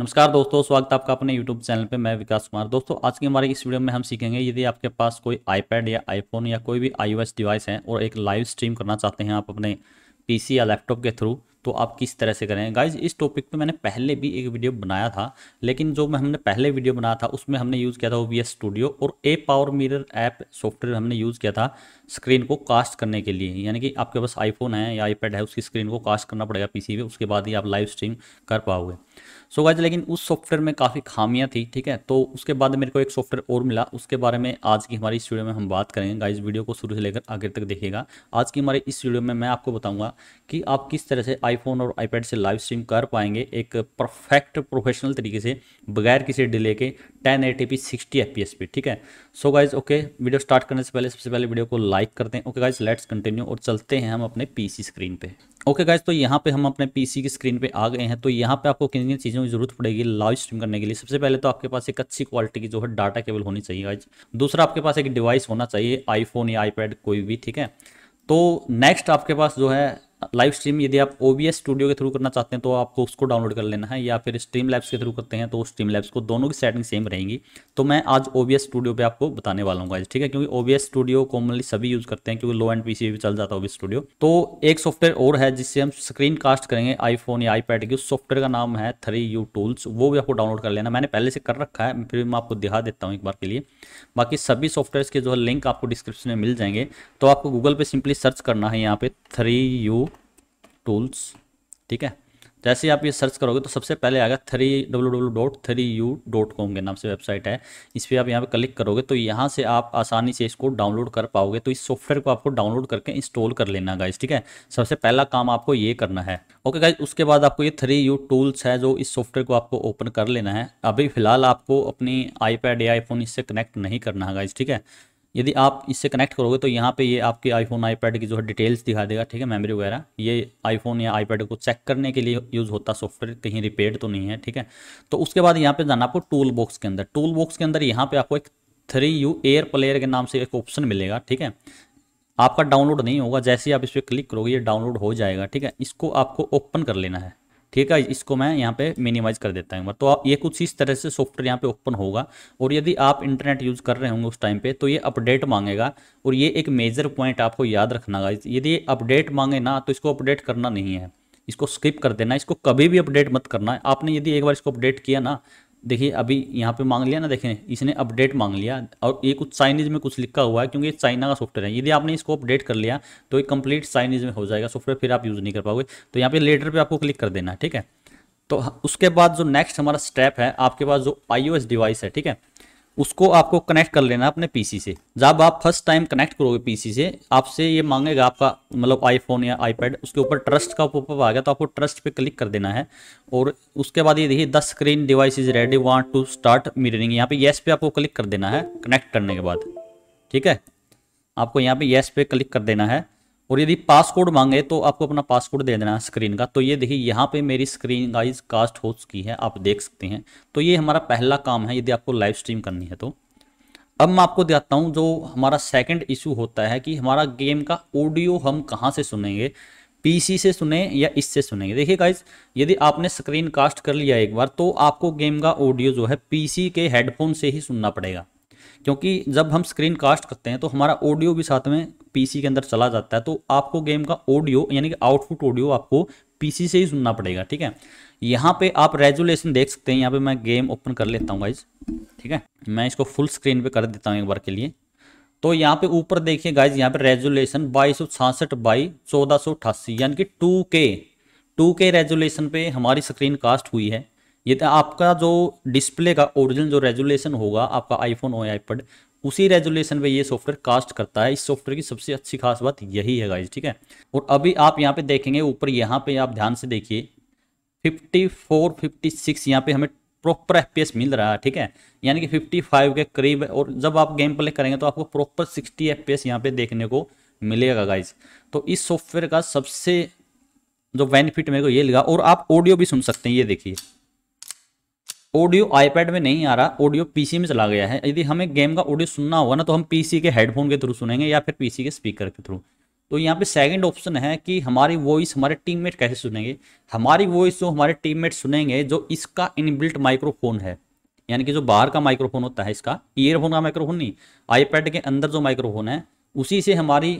नमस्कार दोस्तों स्वागत है आपका अपने YouTube चैनल पे मैं विकास कुमार दोस्तों आज की हमारे इस वीडियो में हम सीखेंगे यदि आपके पास कोई iPad या iPhone या कोई भी iOS डिवाइस है और एक लाइव स्ट्रीम करना चाहते हैं आप अपने पीसी या लैपटॉप के थ्रू तो आप किस तरह से करें गाइज इस टॉपिक पे मैंने पहले भी एक वीडियो बनाया था लेकिन जो मैं हमने पहले वीडियो बनाया था उसमें हमने यूज़ किया था ओ स्टूडियो और ApowerMirror app software हमने यूज़ किया था स्क्रीन को कास्ट करने के लिए यानी कि आपके पास आईफोन है या आईपैड है उसकी स्क्रीन को कास्ट करना पड़ेगा पीसी पे उसके बाद ही आप लाइव स्ट्रीम कर पाओगे सो so गाइज लेकिन उस सॉफ्टवेयर में काफ़ी खामियां थी ठीक है तो उसके बाद मेरे को एक सॉफ्टवेयर और मिला उसके बारे में आज की हमारी स्टूडियो में हम बात करेंगे गाइज वीडियो को शुरू से लेकर आगे तक देखिएगा आज की हमारे इस वीडियो में मैं आपको बताऊंगा कि आप किस तरह से आईफोन और आईपैड से लाइव स्ट्रीम कर पाएंगे एक परफेक्ट प्रोफेशनल तरीके से बगैर किसी डिले के ten eighty P sixty F P S पे ठीक है so guys okay video start करने से पहले सबसे पहले वीडियो को लाइक करते हैं ओके गाइज लेट्स कंटिन्यू और चलते हैं हम अपने पी सी स्क्रीन पे ओके okay गाइज तो यहाँ पे हम अपने पीसी की स्क्रीन पे आ गए हैं तो यहाँ पे आपको किन किन चीज़ों की जरूरत पड़ेगी लाइव स्ट्रीम करने के लिए सबसे पहले तो आपके पास एक अच्छी क्वालिटी की जो है डाटा केबल होनी चाहिए गाइज दूसरा आपके पास एक डिवाइस होना चाहिए आईफोन या आईपैड कोई भी ठीक है तो नेक्स्ट आपके पास जो है लाइव स्ट्रीम यदि आप ओ स्टूडियो के थ्रू करना चाहते हैं तो आपको उसको डाउनलोड कर लेना है या फिर स्ट्रीम लैब्स के थ्रू करते हैं तो स्ट्रीम लैब्स को दोनों की सेटिंग सेम रहेंगी तो मैं आज ओ स्टूडियो पे आपको बताने वाला हूँ ठीक है क्योंकि ओ स्टूडियो कॉमनली सभी यूज़ करते हैं क्योंकि लो एंड पीसी भी चल जाता है ओ स्टूडियो तो एक सॉफ्टवेयर और है जिससे हम स्क्रीन कास्ट करेंगे आईफोन या आईपैड की उस सॉफ्टवेयर का नाम है थ्री यू टूल्स वो भी आपको डाउनलोड कर लेना मैंने पहले से कर रखा है फिर मैं आपको दिखा देता हूँ एक बार के लिए बाकी सभी सॉफ्टवेयर के जो है लिंक आपको डिस्क्रिप्शन में मिल जाएंगे तो आपको गूगल पर सिंपली सर्च करना है यहाँ पे थ्री यू टूल्स ठीक है जैसे तो आप ये सर्च करोगे तो सबसे पहले आएगा three W W dot three U dot com के नाम से वेबसाइट है इस पर आप यहाँ पे क्लिक करोगे तो यहाँ से आप आसानी से इसको डाउनलोड कर पाओगे तो इस सॉफ्टवेयर को आपको डाउनलोड करके इंस्टॉल कर लेना गाइज ठीक है सबसे पहला काम आपको ये करना है ओके गाइज उसके बाद आपको ये थ्री यू टूल्स है जो इस सॉफ्टवेयर को आपको ओपन कर लेना है अभी फिलहाल आपको अपनी आईपैड या आईफोन इससे कनेक्ट नहीं करना है गाइज ठीक है यदि आप इससे कनेक्ट करोगे तो यहाँ पे ये आपके आईफोन आईपैड की जो है डिटेल्स दिखा देगा ठीक है मेमोरी वगैरह ये आईफोन या आईपैड को चेक करने के लिए यूज़ होता सॉफ्टवेयर कहीं रिपेयर तो नहीं है ठीक है तो उसके बाद यहाँ पे जाना आपको टूल बॉक्स के अंदर टूल बॉक्स के अंदर यहाँ पे आपको एक थ्री यू एयर प्लेयर के नाम से एक ऑप्शन मिलेगा ठीक है आपका डाउनलोड नहीं होगा जैसे ही आप इस पर क्लिक करोगे ये डाउनलोड हो जाएगा ठीक है इसको आपको ओपन कर लेना है ठीक है इसको मैं यहाँ पे मिनिमाइज कर देता हूँ तो ये कुछ इस तरह से सॉफ्टवेयर यहाँ पे ओपन होगा और यदि आप इंटरनेट यूज़ कर रहे होंगे उस टाइम पे तो ये अपडेट मांगेगा और ये एक मेजर पॉइंट आपको याद रखना गाइज यदि ये अपडेट मांगे ना तो इसको अपडेट करना नहीं है इसको स्किप कर देना इसको कभी भी अपडेट मत करना आपने यदि एक बार इसको अपडेट किया ना देखिए अभी यहाँ पे मांग लिया ना देखें इसने अपडेट मांग लिया और ये कुछ चाइनीज़ में कुछ लिखा हुआ है क्योंकि ये चाइना का सॉफ्टवेयर है यदि आपने इसको अपडेट कर लिया तो ये कंप्लीट चाइनीज़ में हो जाएगा सॉफ्टवेयर फिर आप यूज़ नहीं कर पाओगे तो यहाँ पे लेटर पे आपको क्लिक कर देना है ठीक है तो उसके बाद जो नेक्स्ट हमारा स्टेप है आपके पास जो आई डिवाइस है ठीक है उसको आपको कनेक्ट कर लेना अपने पीसी से जब आप फर्स्ट टाइम कनेक्ट करोगे पीसी से आपसे ये मांगेगा आपका मतलब आईफोन या आईपैड उसके ऊपर ट्रस्ट का पॉपअप आ गया तो आपको ट्रस्ट पे क्लिक कर देना है और उसके बाद ये देखिए the screen device is ready want to start mirroring यहाँ पे येस पे आपको क्लिक कर देना है कनेक्ट करने के बाद ठीक है आपको यहाँ पे येस पे क्लिक कर देना है और यदि पासकोड मांगे तो आपको अपना पासकोड दे देना है स्क्रीन का तो ये देखिए यहाँ पे मेरी स्क्रीन गाइज कास्ट हो चुकी है आप देख सकते हैं तो ये हमारा पहला काम है यदि आपको लाइव स्ट्रीम करनी है तो अब मैं आपको दिखाता हूँ जो हमारा सेकंड इशू होता है कि हमारा गेम का ऑडियो हम कहाँ से सुनेंगे पीसी से सुने या इससे सुनेंगे देखिए गाइज यदि आपने स्क्रीन कास्ट कर लिया एक बार तो आपको गेम का ऑडियो जो है पीसी के हेडफोन से ही सुनना पड़ेगा क्योंकि जब हम स्क्रीन कास्ट करते हैं तो हमारा ऑडियो भी साथ में पीसी के अंदर चला जाता है तो आपको गेम का ऑडियो यानी कि आउटपुट ऑडियो आपको पीसी से ही सुनना पड़ेगा ठीक है यहाँ पे आप रेजुलेशन देख सकते हैं यहाँ पे मैं गेम ओपन कर लेता हूँ गाइज ठीक है मैं इसको फुल स्क्रीन पे कर देता हूँ एक बार के लिए तो यहाँ पे ऊपर देखिए गाइज यहाँ पे रेजुलेशन बाईस सौ छियासठ बाई चौदह सौ यानी कि टू के टू के रेजुलेशन पे हमारी स्क्रीन कास्ट हुई है ये तो आपका जो डिस्प्ले का ओरिजिनल जो रेजुलेशन होगा आपका आईफोन और आईपैड उसी रेजुलेशन पे ये सॉफ्टवेयर कास्ट करता है इस सॉफ्टवेयर की सबसे अच्छी खास बात यही है गाइज ठीक है और अभी आप यहाँ पे देखेंगे ऊपर यहाँ पे आप ध्यान से देखिए 54, 56 यहाँ पे हमें प्रॉपर एफ मिल रहा है ठीक है यानी कि 55 के करीब और जब आप गेम प्ले करेंगे तो आपको proper sixty F P S यहाँ पे देखने को मिलेगा गाइज तो इस सॉफ्टवेयर का सबसे जो बेनिफिट मेरे को ये लगा और आप ऑडियो भी सुन सकते हैं ये देखिए ऑडियो आईपैड में नहीं आ रहा ऑडियो पीसी में चला गया है यदि हमें गेम का ऑडियो सुनना होगा ना तो हम पीसी के हेडफोन के थ्रू सुनेंगे या फिर पीसी के स्पीकर के थ्रू तो यहाँ पे सेकंड ऑप्शन है कि हमारी वॉइस हमारे टीममेट कैसे सुनेंगे हमारी वॉइस जो हमारे टीममेट सुनेंगे जो इसका इनबिल्ट माइक्रोफोन है यानी कि जो बाहर का माइक्रोफोन होता है इसका ईयरफोन का माइक्रोफोन नहीं आईपैड के अंदर जो माइक्रोफोन है उसी से हमारी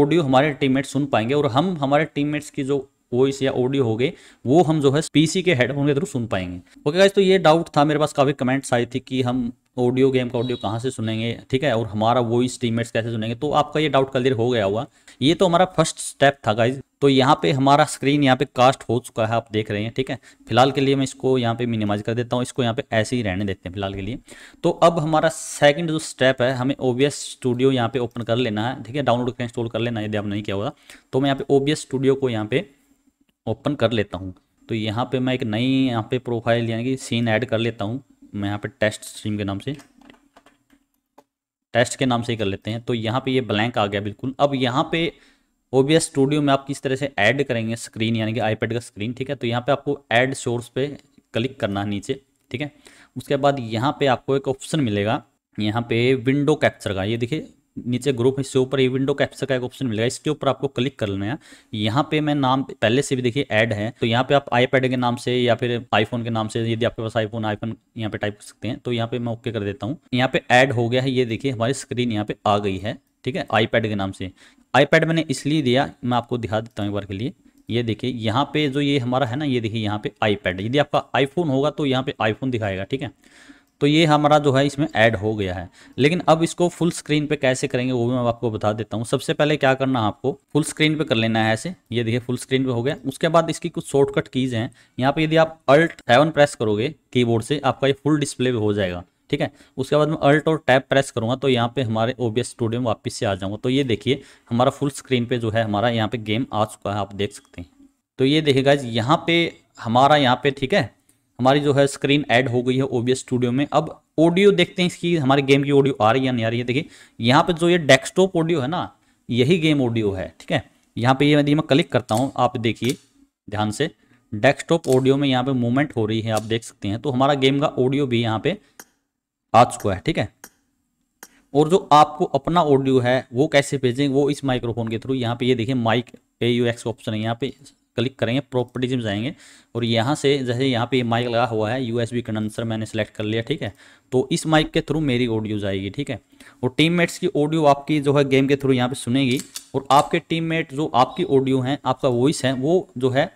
ऑडियो हमारे टीममेट सुन पाएंगे और हम हमारे टीममेट्स की जो वॉइस या ऑडियो हो गए वो हम जो है पीसी के हेडफोन के थ्रू सुन पाएंगे ओके गाइस गाइज तो ये डाउट था मेरे पास काफ़ी कमेंट्स आई थी कि हम ऑडियो गेम का ऑडियो कहाँ से सुनेंगे ठीक है और हमारा वॉइस टीमेट्स कैसे सुनेंगे तो आपका ये डाउट क्लियर हो गया हुआ ये तो हमारा फर्स्ट स्टेप था गाइज तो यहाँ पे हमारा स्क्रीन यहाँ पे कास्ट हो चुका है आप देख रहे हैं ठीक है फिलहाल के लिए मैं इसको यहाँ पे मिनिमाइज कर देता हूँ इसको यहाँ पे ऐसे ही रहने देते हैं फिलहाल के लिए तो अब हमारा सेकंड जो स्टेप है हमें ओबीएस स्टूडियो यहाँ पे ओपन कर लेना है ठीक है डाउनलोड कर इंस्टॉल कर लेना यदि आप नहीं किया होगा तो मैं यहाँ पे ओबीएस स्टूडियो को यहाँ पे ओपन कर लेता हूँ तो यहाँ पे मैं एक नई यहाँ पे प्रोफाइल यानी कि सीन ऐड कर लेता हूँ मैं यहाँ पे टेस्ट स्ट्रीम के नाम से टेस्ट के नाम से ही कर लेते हैं तो यहाँ पे ये ब्लैंक आ गया बिल्कुल अब यहाँ पे ओ स्टूडियो में आप किस तरह से ऐड करेंगे स्क्रीन यानी कि आईपैड का स्क्रीन ठीक है तो यहाँ पे आपको ऐड सोर्स पे क्लिक करना है नीचे ठीक है उसके बाद यहाँ पे आपको एक ऑप्शन मिलेगा यहाँ पे विंडो कैप्चर का ये देखिए नीचे ग्रुप है इससे ऊपर ये विंडो कैप्चर का एक ऑप्शन मिलेगा इसके ऊपर आपको क्लिक कर लेना है यहाँ पे मैं नाम पहले से भी देखिए ऐड है तो यहाँ पे आप आईपैड के नाम से या फिर आईफोन के नाम से यदि आपके पास आईफोन आईफोन यहाँ पे टाइप कर सकते हैं तो यहाँ पे मैं ओके कर देता हूँ यहाँ पे ऐड हो गया है ये देखिए हमारी स्क्रीन यहाँ पे आ गई है ठीक है आईपैड के नाम से आईपैड मैंने इसलिए दिया मैं आपको दिखा देता हूँ एक बार के लिए ये देखिए यहाँ पे जो ये हमारा है ना ये देखिए यहाँ पे आईपैड यदि आपका आईफोन होगा तो यहाँ पे आईफोन दिखाएगा ठीक है तो ये हमारा जो है इसमें ऐड हो गया है लेकिन अब इसको फुल स्क्रीन पे कैसे करेंगे वो भी मैं आपको बता देता हूँ सबसे पहले क्या करना है आपको फुल स्क्रीन पे कर लेना है ऐसे ये देखिए फुल स्क्रीन पे हो गया उसके बाद इसकी कुछ शॉर्टकट कीज हैं यहाँ पे यदि आप अल्ट सेवन प्रेस करोगे कीबोर्ड से आपका ये फुल डिस्प्ले भी हो जाएगा ठीक है उसके बाद मैं अल्ट और टैप प्रेस करूँगा तो यहाँ पे हमारे ओबीएस स्टूडियो में वापिस से आ जाऊँगा तो ये देखिए हमारा फुल स्क्रीन पे जो है हमारा यहाँ पे गेम आ चुका है आप देख सकते हैं तो ये देखिएगा यहाँ पे हमारा यहाँ पे ठीक है हमारी जो है स्क्रीन ऐड हो गई है ओबीएस स्टूडियो में अब ऑडियो देखते हैं इसकी हमारे गेम की ऑडियो आ रही है नहीं आ रही है देखिए यहाँ पे जो ये डेस्कटॉप ऑडियो है ना यही गेम ऑडियो है ठीक है यहाँ पे ये यदि मैं क्लिक करता हूँ आप देखिए ध्यान से डेस्कटॉप ऑडियो में यहाँ पे मूवमेंट हो रही है आप देख सकते हैं तो हमारा गेम का ऑडियो भी यहाँ पे आ चुका है ठीक है और जो आपको अपना ऑडियो है वो कैसे भेजें वो इस माइक्रोफोन के थ्रू यहाँ पे ये देखिए mic A U X option है यहाँ पे क्लिक करेंगे प्रॉपर्टीज में जाएंगे और यहाँ से जैसे यहाँ पे माइक लगा हुआ है यू एस बी कंडेंसर मैंने सेलेक्ट कर लिया ठीक है तो इस माइक के थ्रू मेरी ऑडियो जाएगी ठीक है और टीममेट्स की ऑडियो आपकी जो है गेम के थ्रू यहाँ पे सुनेगी और आपके टीममेट जो आपकी ऑडियो हैं आपका वॉइस है वो जो है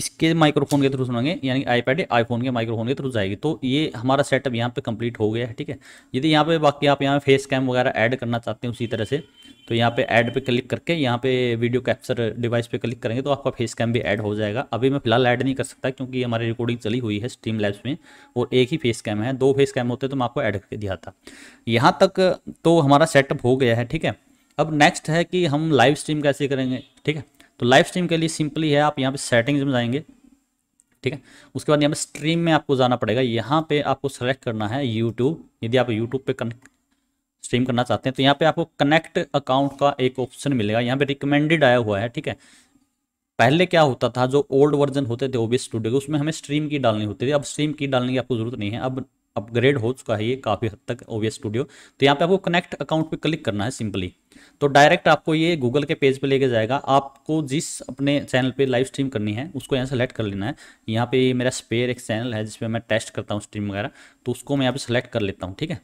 इसके माइक्रोफोन के थ्रू सुनेंगे यानी आईपैड आईफोन के माइक्रोफोन के थ्रू जाएगी तो ये हमारा सेटअप यहाँ पे कंप्लीट हो गया है ठीक है यदि यहाँ पे बाकी आप यहाँ पे फेस कैम वगैरह ऐड करना चाहते हैं उसी तरह से तो यहाँ पे ऐड पे क्लिक करके यहाँ पे वीडियो कैप्चर डिवाइस पे क्लिक करेंगे तो आपका फेस कैम भी ऐड हो जाएगा अभी मैं फिलहाल ऐड नहीं कर सकता क्योंकि हमारी रिकॉर्डिंग चली हुई है स्ट्रीम लैब्स में और एक ही फेस कैम है दो फेस कैम होते तो मैं आपको ऐड करके दिया था यहाँ तक तो हमारा सेटअप हो गया है ठीक है अब नेक्स्ट है कि हम लाइव स्ट्रीम कैसे करेंगे ठीक है तो लाइव स्ट्रीम के लिए सिंपली है आप यहाँ पर सेटिंग्स में जाएंगे ठीक है उसके बाद यहाँ पे स्ट्रीम में आपको जाना पड़ेगा यहाँ पे आपको सेलेक्ट करना है यूट्यूब यदि आप यूट्यूब पे कनेक्ट स्ट्रीम करना चाहते हैं तो यहाँ पे आपको कनेक्ट अकाउंट का एक ऑप्शन मिलेगा यहाँ पे रिकमेंडेड आया हुआ है ठीक है पहले क्या होता था जो ओल्ड वर्जन होते थे ओबीएस स्टूडियो के उसमें हमें स्ट्रीम की डालनी होती थी अब स्ट्रीम की डालने की आपको जरूरत नहीं है अब अपग्रेड हो चुका है ये काफ़ी हद तक ओबीएस स्टूडियो तो यहाँ पे आपको कनेक्ट अकाउंट पे क्लिक करना है सिंपली तो डायरेक्ट आपको ये गूगल के पेज पे लेके जाएगा आपको जिस अपने चैनल पे लाइव स्ट्रीम करनी है उसको यहाँ सेलेक्ट कर लेना है यहाँ पे मेरा स्पेयर एक चैनल है जिसपे मैं टेस्ट करता हूँ स्ट्रीम वगैरह तो उसको मैं यहाँ पे सेलेक्ट कर लेता हूँ ठीक है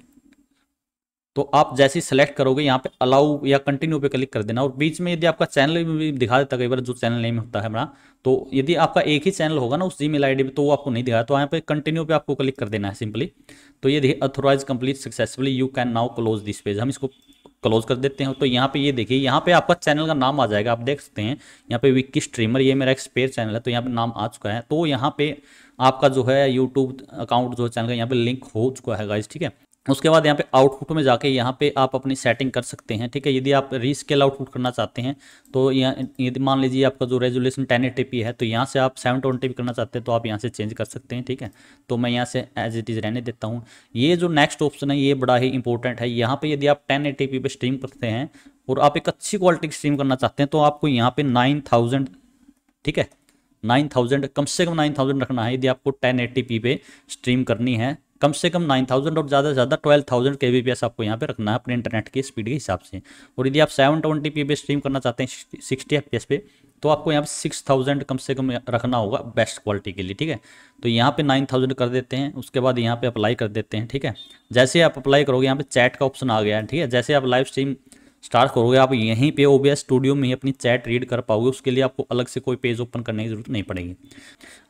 तो आप जैसे ही सेलेक्ट करोगे यहाँ पे अलाउ या कंटिन्यू पे क्लिक कर देना और बीच में यदि आपका चैनल भी दिखा देता कई बार जो चैनल नहीं होता है हमारा तो यदि आपका एक ही चैनल होगा ना उस जी मेल आई पे तो वो आपको नहीं दिखा तो यहाँ पे कंटिन्यू पे आपको क्लिक कर देना है सिंपली तो ये authorize complete successfully you can now close this page हम इसको क्लोज कर देते हैं तो यहाँ पे ये देखिए यहाँ पे आपका चैनल का नाम आ जाएगा आप देख सकते हैं यहाँ पे विक्की स्ट्रीमर ये मेरा एक स्पेयर चैनल है तो यहाँ पे नाम आ चुका है तो यहाँ पे आपका जो है यूट्यूब अकाउंट जो चैनल का यहाँ पे लिंक हो चुका है गाइज ठीक है उसके बाद यहाँ पे आउटपुट में जाके यहाँ पे आप अपनी सेटिंग कर सकते हैं ठीक है यदि आप रीस्केल आउटपुट करना चाहते हैं तो यहाँ यदि मान लीजिए आपका जो रेजोल्यूशन टेन एटी है तो यहाँ से आप सेवन ट्वेंटी पी करना चाहते हैं तो आप यहाँ से चेंज कर सकते हैं ठीक है तो मैं यहाँ से एज इट इज़ रहने देता हूँ ये जो नेक्स्ट ऑप्शन है ये बड़ा ही इंपॉर्टेंट है यहाँ पर यदि आप टेन एटी पे स्ट्रीम करते हैं और आप एक अच्छी क्वालिटी की स्ट्रीम करना चाहते हैं तो आपको यहाँ पर नाइन थाउजेंड ठीक है नाइन थाउजेंड कम से कम नाइन थाउजेंड रखना है यदि आपको टेन एटी पे स्ट्रीम करनी है कम से कम नाइन थाउजेंड और ज़्यादा से ज़्यादा ट्वेल्व थाउजेंड के बी आपको यहाँ पे रखना है अपने इंटरनेट की स्पीड के हिसाब से और यदि आप सेवन ट्वेंटी पी स्ट्रीम करना चाहते हैं सिक्सटी एफ पे तो आपको यहाँ पे सिक्स थाउजेंड कम से कम रखना होगा बेस्ट क्वालिटी के लिए ठीक है तो यहाँ पे नाइन थाउजेंड कर देते हैं उसके बाद यहाँ पे अप्लाई कर देते हैं ठीक है जैसे आप अप्लाई करोगे यहाँ पे चैट का ऑप्शन आ गया है ठीक है जैसे आप लाइव स्ट्रीम स्टार्ट करोगे आप यहीं पे ओबीएस स्टूडियो में ही अपनी चैट रीड कर पाओगे उसके लिए आपको अलग से कोई पेज ओपन करने की जरूरत नहीं पड़ेगी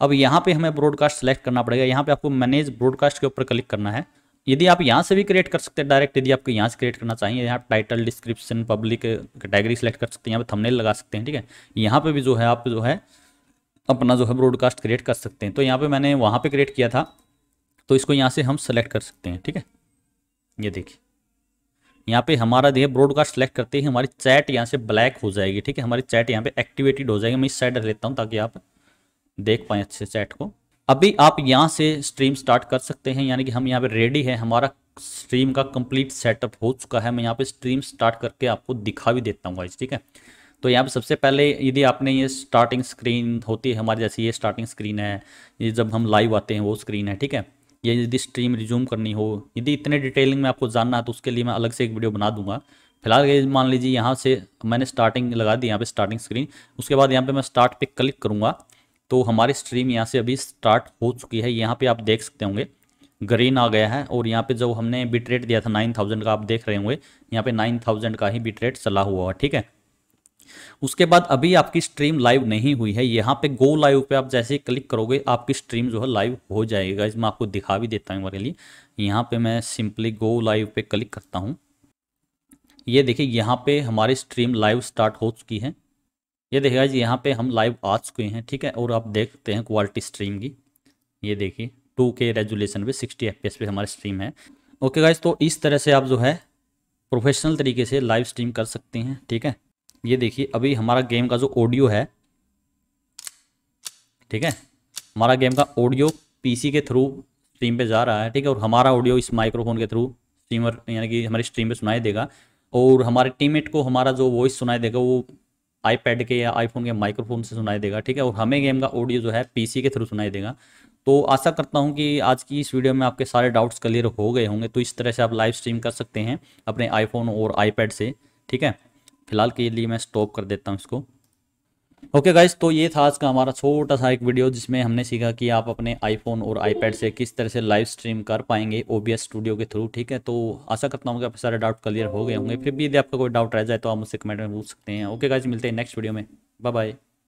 अब यहाँ पे हमें ब्रॉडकास्ट सेलेक्ट करना पड़ेगा यहाँ पे आपको मैनेज ब्रॉडकास्ट के ऊपर क्लिक करना है यदि आप यहाँ से भी क्रिएट कर सकते हैं डायरेक्ट यदि आपको यहाँ से क्रिएट करना चाहिए यहाँ title description public category select कर सकते हैं यहाँ पर थमनेल लगा सकते हैं ठीक है यहाँ पर भी जो है आप जो है अपना जो है ब्रॉडकास्ट क्रिएट कर सकते हैं तो यहाँ पर मैंने वहाँ पर क्रिएट किया था तो इसको यहाँ से हम सेलेक्ट कर सकते हैं ठीक है ये देखिए यहाँ पे हमारा दिया ब्रॉडकास्ट सेलेक्ट करते ही हमारी चैट यहाँ से ब्लैक हो जाएगी ठीक है हमारी चैट यहाँ पे एक्टिवेटेड हो जाएगी मैं इस साइड रख लेता हूँ ताकि आप देख पाए अच्छे चैट को अभी आप यहाँ से स्ट्रीम स्टार्ट कर सकते हैं यानी कि हम यहाँ पे रेडी है हमारा स्ट्रीम का कंप्लीट सेटअप हो चुका है मैं यहाँ पे स्ट्रीम स्टार्ट करके आपको दिखा भी देता हूँ वाइज ठीक है तो यहाँ पे सबसे पहले यदि आपने ये स्टार्टिंग स्क्रीन होती है हमारी जैसे ये स्टार्टिंग स्क्रीन है ये जब हम लाइव आते हैं वो स्क्रीन है ठीक है या यदि स्ट्रीम रिज्यूम करनी हो यदि इतने डिटेलिंग में आपको जानना है तो उसके लिए मैं अलग से एक वीडियो बना दूंगा फिलहाल ये मान लीजिए यहाँ से मैंने स्टार्टिंग लगा दी यहाँ पे स्टार्टिंग स्क्रीन उसके बाद यहाँ पे मैं स्टार्ट पे क्लिक करूँगा तो हमारी स्ट्रीम यहाँ से अभी स्टार्ट हो चुकी है यहाँ पे आप देख सकते होंगे ग्रीन आ गया है और यहाँ पे जो हमने बिटरेट दिया था नाइन थाउजेंड का आप देख रहे होंगे यहाँ पे नाइन थाउजेंड का ही बिटरेट चला हुआ ठीक है उसके बाद अभी आपकी स्ट्रीम लाइव नहीं हुई है यहाँ पे गो लाइव पे आप जैसे ही क्लिक करोगे आपकी स्ट्रीम जो है लाइव हो जाएगा इसमें आपको दिखा भी देता हूँ मेरे लिए यहाँ पे मैं सिंपली गो लाइव पे क्लिक करता हूँ ये देखिए यहाँ पे हमारी स्ट्रीम लाइव स्टार्ट हो चुकी है ये देखिए जी यहाँ पे हम लाइव आ चुके हैं ठीक है और आप देखते हैं क्वालिटी स्ट्रीम की ये देखिए टू के रेजुलेशन पे सिक्सटी एफ पे हमारी स्ट्रीम है ओके गाइज तो इस तरह से आप जो है प्रोफेशनल तरीके से लाइव स्ट्रीम कर सकते हैं ठीक है ये देखिए अभी हमारा गेम का जो ऑडियो है ठीक है हमारा गेम का ऑडियो पीसी के थ्रू स्ट्रीम पे जा रहा है ठीक है और हमारा ऑडियो इस माइक्रोफोन के थ्रू स्ट्रीमर यानी कि हमारी स्ट्रीम पे सुनाई देगा और हमारे टीममेट को हमारा जो वॉइस सुनाई देगा वो आईपैड के या आईफोन के माइक्रोफोन से सुनाई देगा ठीक है और हमें गेम का ऑडियो जो है पीसी के थ्रू सुनाई देगा तो आशा करता हूं कि आज की इस वीडियो में आपके सारे डाउट्स क्लियर हो गए होंगे तो इस तरह से आप लाइव स्ट्रीम कर सकते हैं अपने आईफोन और आईपैड से ठीक है फिलहाल के लिए मैं स्टॉप कर देता हूँ इसको ओके गाइज तो ये था आज का हमारा छोटा सा एक वीडियो जिसमें हमने सीखा कि आप अपने आईफोन और आईपैड से किस तरह से लाइव स्ट्रीम कर पाएंगे ओबीएस स्टूडियो के थ्रू ठीक है तो आशा करता हूँ कि आप सारे डाउट क्लियर हो गए होंगे फिर भी यदि आपका कोई डाउट रह जाए तो आप मुझसे कमेंट में पूछ सकते हैं ओके गाइज मिलते हैं नेक्स्ट वीडियो में बाय बाय